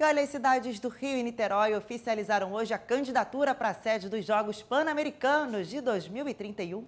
E olha, as cidades do Rio e Niterói oficializaram hoje a candidatura para a sede dos Jogos Pan-Americanos de 2031.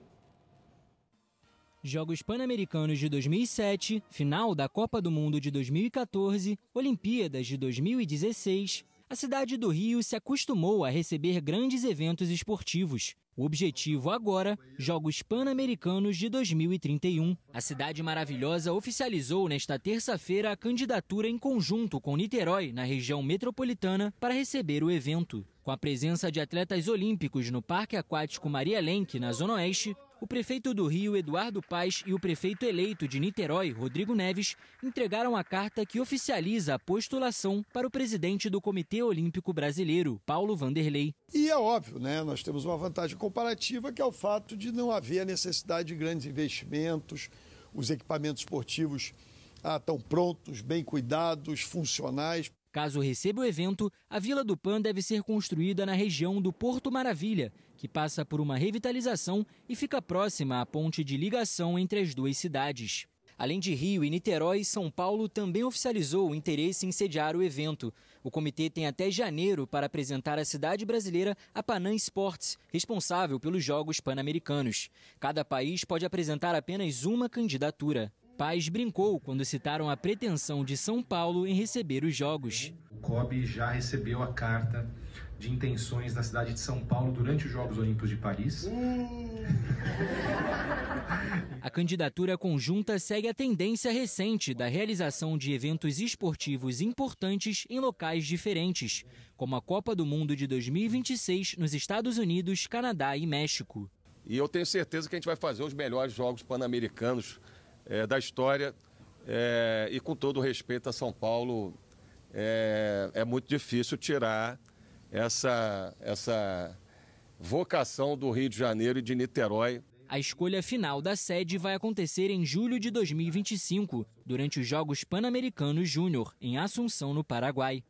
Jogos Pan-Americanos de 2007, final da Copa do Mundo de 2014, Olimpíadas de 2016, a cidade do Rio se acostumou a receber grandes eventos esportivos. O objetivo agora, Jogos Pan-Americanos de 2031. A cidade maravilhosa oficializou nesta terça-feira a candidatura em conjunto com Niterói, na região metropolitana, para receber o evento. Com a presença de atletas olímpicos no Parque Aquático Maria Lenk, na Zona Oeste, o prefeito do Rio, Eduardo Paes, e o prefeito eleito de Niterói, Rodrigo Neves, entregaram a carta que oficializa a postulação para o presidente do Comitê Olímpico Brasileiro, Paulo Vanderlei. E é óbvio, né? Nós temos uma vantagem comparativa que é o fato de não haver a necessidade de grandes investimentos, os equipamentos esportivos ah, estão prontos, bem cuidados, funcionais. Caso receba o evento, a Vila do Pan deve ser construída na região do Porto Maravilha, que passa por uma revitalização e fica próxima à ponte de ligação entre as duas cidades. Além de Rio e Niterói, São Paulo também oficializou o interesse em sediar o evento. O comitê tem até janeiro para apresentar à cidade brasileira a Panam Sports, responsável pelos Jogos Pan-Americanos. Cada país pode apresentar apenas uma candidatura. Paz brincou quando citaram a pretensão de São Paulo em receber os Jogos. O COB já recebeu a carta de intenções da cidade de São Paulo durante os Jogos Olímpicos de Paris. Hum. A candidatura conjunta segue a tendência recente da realização de eventos esportivos importantes em locais diferentes, como a Copa do Mundo de 2026 nos Estados Unidos, Canadá e México. E eu tenho certeza que a gente vai fazer os melhores Jogos Pan-Americanos é, da história. É, e com todo o respeito a São Paulo, é, é muito difícil tirar essa, essa vocação do Rio de Janeiro e de Niterói. A escolha final da sede vai acontecer em julho de 2025, durante os Jogos Pan-Americanos Júnior, em Assunção, no Paraguai.